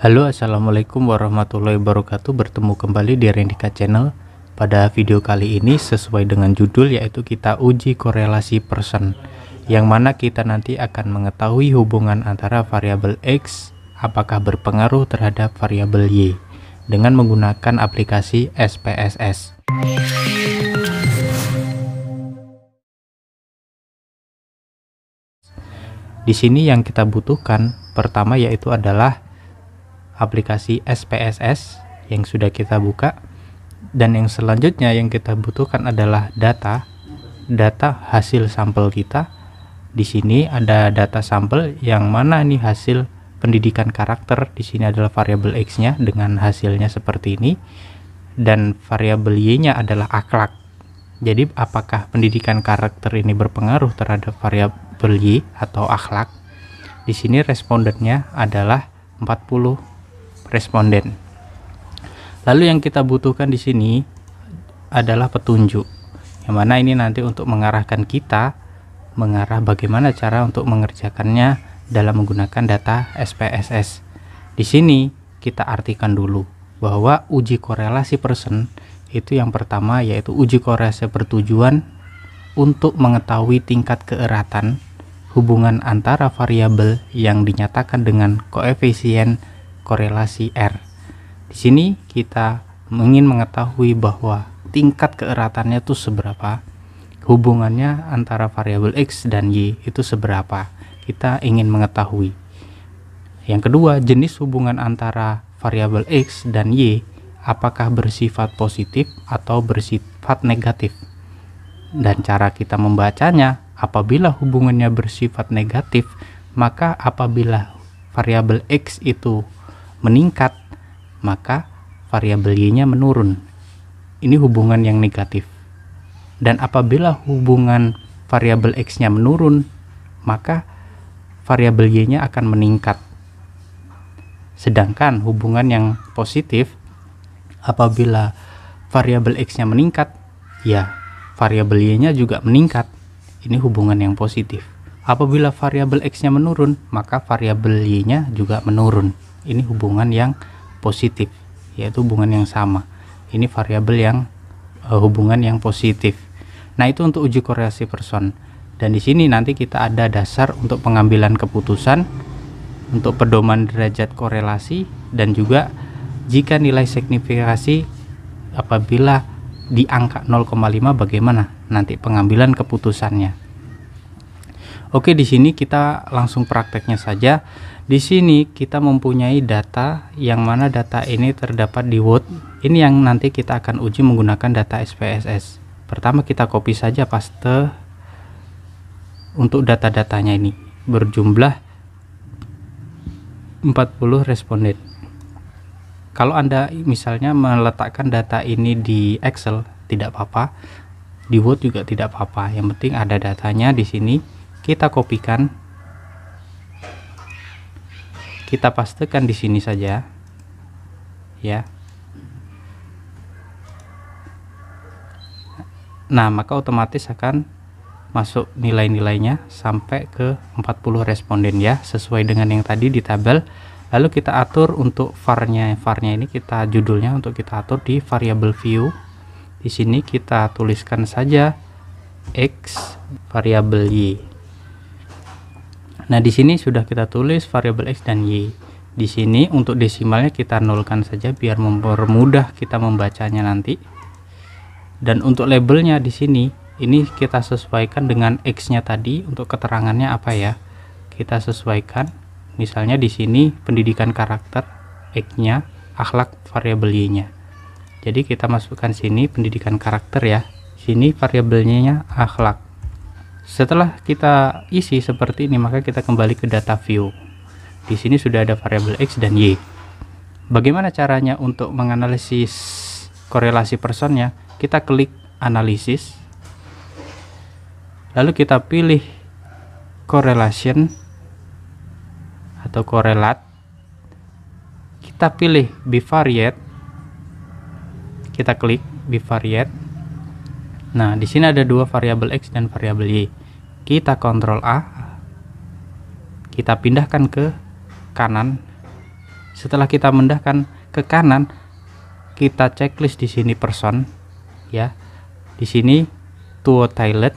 Halo assalamualaikum warahmatullahi wabarakatuh bertemu kembali di Rendika channel pada video kali ini sesuai dengan judul yaitu kita uji korelasi persen yang mana kita nanti akan mengetahui hubungan antara variabel X apakah berpengaruh terhadap variabel Y dengan menggunakan aplikasi SPSS di sini yang kita butuhkan pertama yaitu adalah aplikasi SPSS yang sudah kita buka dan yang selanjutnya yang kita butuhkan adalah data data hasil sampel kita di sini ada data sampel yang mana ini hasil pendidikan karakter di sini adalah variabel x-nya dengan hasilnya seperti ini dan variabel y-nya adalah akhlak jadi apakah pendidikan karakter ini berpengaruh terhadap variabel y atau akhlak di sini respondennya adalah 40 responden. Lalu yang kita butuhkan di sini adalah petunjuk. Yang mana ini nanti untuk mengarahkan kita mengarah bagaimana cara untuk mengerjakannya dalam menggunakan data SPSS. Di sini kita artikan dulu bahwa uji korelasi person itu yang pertama yaitu uji korelasi bertujuan untuk mengetahui tingkat keeratan hubungan antara variabel yang dinyatakan dengan koefisien korelasi R. Di sini kita ingin mengetahui bahwa tingkat keeratannya itu seberapa, hubungannya antara variabel X dan Y itu seberapa. Kita ingin mengetahui. Yang kedua, jenis hubungan antara variabel X dan Y apakah bersifat positif atau bersifat negatif. Dan cara kita membacanya, apabila hubungannya bersifat negatif, maka apabila variabel X itu meningkat, maka variabel y-nya menurun. Ini hubungan yang negatif. Dan apabila hubungan variabel x-nya menurun, maka variabel y-nya akan meningkat. Sedangkan hubungan yang positif apabila variabel x-nya meningkat, ya variabel y-nya juga meningkat. Ini hubungan yang positif. Apabila variabel x-nya menurun, maka variabel y-nya juga menurun ini hubungan yang positif yaitu hubungan yang sama ini variabel yang uh, hubungan yang positif nah itu untuk uji korelasi person dan di sini nanti kita ada dasar untuk pengambilan keputusan untuk pedoman derajat korelasi dan juga jika nilai signifikasi apabila di angka 0,5 bagaimana nanti pengambilan keputusannya Oke, di sini kita langsung prakteknya saja. Di sini kita mempunyai data yang mana data ini terdapat di Word. Ini yang nanti kita akan uji menggunakan data SPSS. Pertama kita copy saja paste untuk data-datanya ini berjumlah 40 responden. Kalau Anda misalnya meletakkan data ini di Excel tidak apa-apa, di Word juga tidak apa-apa. Yang penting ada datanya di sini kita kopikan kita pastekan di sini saja ya nah maka otomatis akan masuk nilai-nilainya sampai ke 40 responden ya sesuai dengan yang tadi di tabel lalu kita atur untuk varnya varnya ini kita judulnya untuk kita atur di variable view di sini kita tuliskan saja x variable y Nah, di sini sudah kita tulis variabel X dan Y. Di sini untuk desimalnya kita nolkan saja biar mempermudah kita membacanya nanti. Dan untuk labelnya di sini ini kita sesuaikan dengan X-nya tadi untuk keterangannya apa ya. Kita sesuaikan misalnya di sini pendidikan karakter X-nya, akhlak variabel Y-nya. Jadi kita masukkan sini pendidikan karakter ya. Sini variabelnya akhlak setelah kita isi seperti ini, maka kita kembali ke data view. Di sini sudah ada variabel X dan Y. Bagaimana caranya untuk menganalisis korelasi personnya? Kita klik analisis. Lalu kita pilih correlation atau korelat. Kita pilih bivariate. Kita klik bivariate. Nah, di sini ada dua variabel X dan variabel Y kita kontrol A kita pindahkan ke kanan setelah kita mendahkan ke kanan kita checklist di sini person ya di sini tuo toilet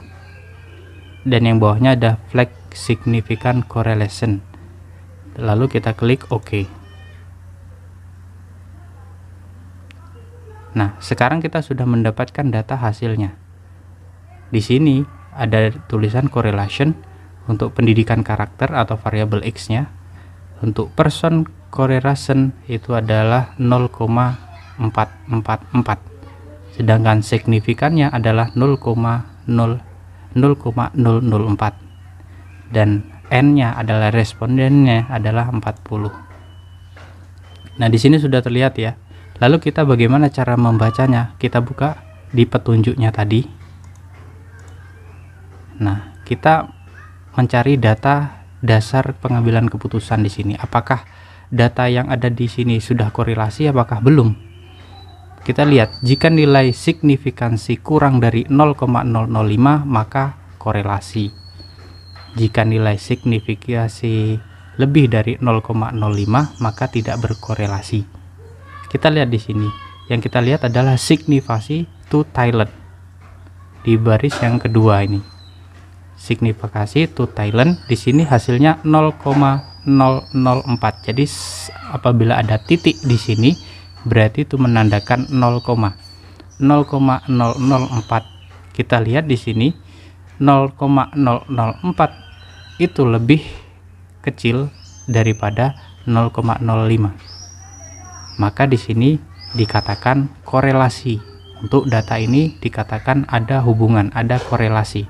dan yang bawahnya ada flag significant correlation lalu kita klik OK Nah, sekarang kita sudah mendapatkan data hasilnya. Di sini ada tulisan correlation untuk pendidikan karakter atau variabel X-nya. Untuk person correlation itu adalah 0,444. Sedangkan signifikannya adalah 0,004 dan n-nya adalah respondennya adalah 40. Nah, di sini sudah terlihat ya. Lalu kita bagaimana cara membacanya? Kita buka di petunjuknya tadi Nah, kita mencari data dasar pengambilan keputusan di sini. Apakah data yang ada di sini sudah korelasi apakah belum? Kita lihat, jika nilai signifikansi kurang dari 0,005 maka korelasi. Jika nilai signifikansi lebih dari 0,05 maka tidak berkorelasi. Kita lihat di sini. Yang kita lihat adalah signifikasi to Thailand di baris yang kedua ini signifikasi to Thailand di sini hasilnya 0,004 jadi apabila ada titik di sini berarti itu menandakan 0,004 kita lihat di sini 0,004 itu lebih kecil daripada 0,05 maka di sini dikatakan korelasi untuk data ini dikatakan ada hubungan ada korelasi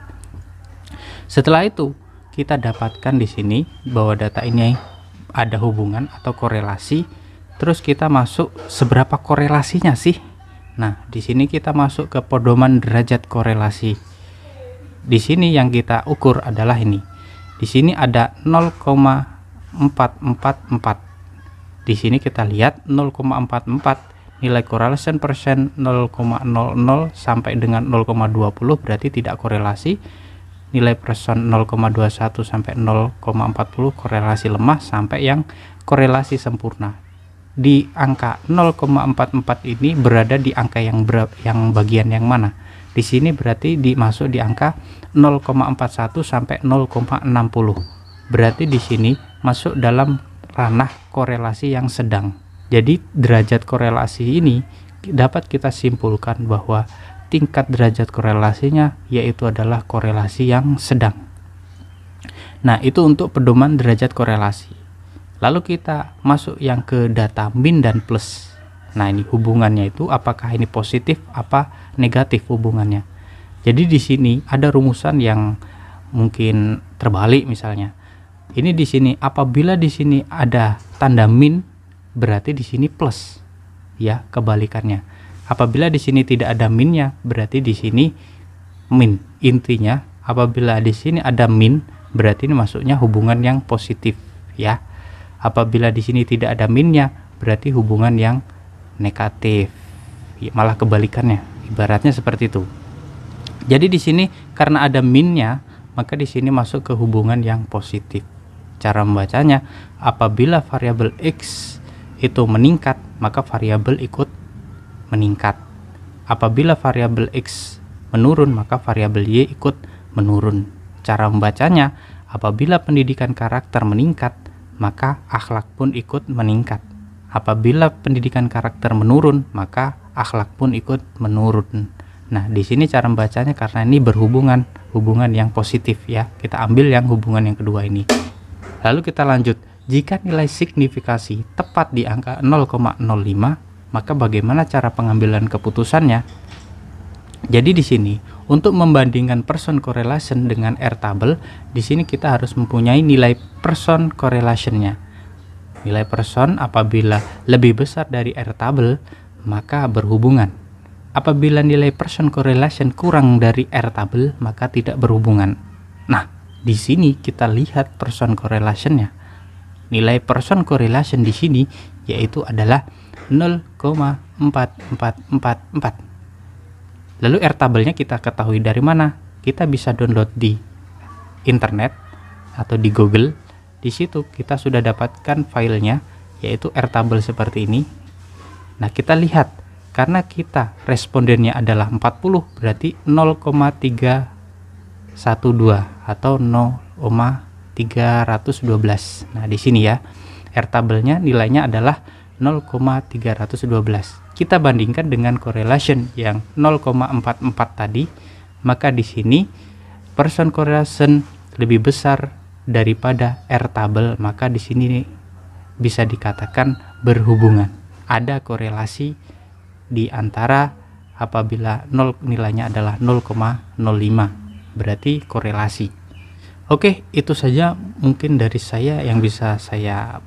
setelah itu kita dapatkan di sini bahwa data ini ada hubungan atau korelasi terus kita masuk seberapa korelasinya sih nah di sini kita masuk ke pedoman derajat korelasi di sini yang kita ukur adalah ini di sini ada 0,444 di sini kita lihat 0,44 nilai correlation persen 0,00 sampai dengan 0,20 berarti tidak korelasi nilai person 0,21 sampai 0,40 korelasi lemah sampai yang korelasi sempurna di angka 0,44 ini berada di angka yang ber yang bagian yang mana di sini berarti dimasuk di angka 0,41 sampai 0,60 berarti di sini masuk dalam ranah korelasi yang sedang jadi derajat korelasi ini dapat kita simpulkan bahwa tingkat derajat korelasinya yaitu adalah korelasi yang sedang. Nah, itu untuk pedoman derajat korelasi. Lalu kita masuk yang ke data min dan plus. Nah, ini hubungannya itu apakah ini positif apa negatif hubungannya. Jadi di sini ada rumusan yang mungkin terbalik misalnya. Ini di sini apabila di sini ada tanda min berarti di sini plus ya kebalikannya. Apabila di sini tidak ada minnya, berarti di sini min. Intinya, apabila di sini ada min, berarti ini masuknya hubungan yang positif, ya. Apabila di sini tidak ada minnya, berarti hubungan yang negatif. Ya, malah kebalikannya, ibaratnya seperti itu. Jadi di sini karena ada minnya, maka di sini masuk ke hubungan yang positif. Cara membacanya, apabila variabel x itu meningkat, maka variabel ikut meningkat. Apabila variabel X menurun, maka variabel Y ikut menurun. Cara membacanya, apabila pendidikan karakter meningkat, maka akhlak pun ikut meningkat. Apabila pendidikan karakter menurun, maka akhlak pun ikut menurun. Nah, di sini cara membacanya karena ini berhubungan, hubungan yang positif ya. Kita ambil yang hubungan yang kedua ini. Lalu kita lanjut. Jika nilai signifikasi tepat di angka 0,05, maka bagaimana cara pengambilan keputusannya? Jadi di sini untuk membandingkan person correlation dengan R table, di sini kita harus mempunyai nilai person correlationnya. Nilai person apabila lebih besar dari R table, maka berhubungan. Apabila nilai person correlation kurang dari R table, maka tidak berhubungan. Nah, di sini kita lihat person correlationnya. Nilai person correlation di sini yaitu adalah 0,4444. Lalu R tabelnya kita ketahui dari mana? Kita bisa download di internet atau di Google. Di situ kita sudah dapatkan filenya yaitu R tabel seperti ini. Nah, kita lihat karena kita respondennya adalah 40 berarti 0,312 atau 0,312. Nah, di sini ya. R tabelnya nilainya adalah 0,312. Kita bandingkan dengan correlation yang 0,44 tadi, maka di sini person correlation lebih besar daripada R tabel, maka di sini bisa dikatakan berhubungan. Ada korelasi di antara apabila 0 nilainya adalah 0,05 berarti korelasi. Oke, itu saja mungkin dari saya yang bisa saya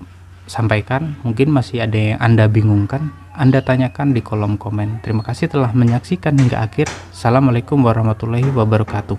sampaikan, mungkin masih ada yang Anda bingungkan, Anda tanyakan di kolom komen. Terima kasih telah menyaksikan hingga akhir. Assalamualaikum warahmatullahi wabarakatuh.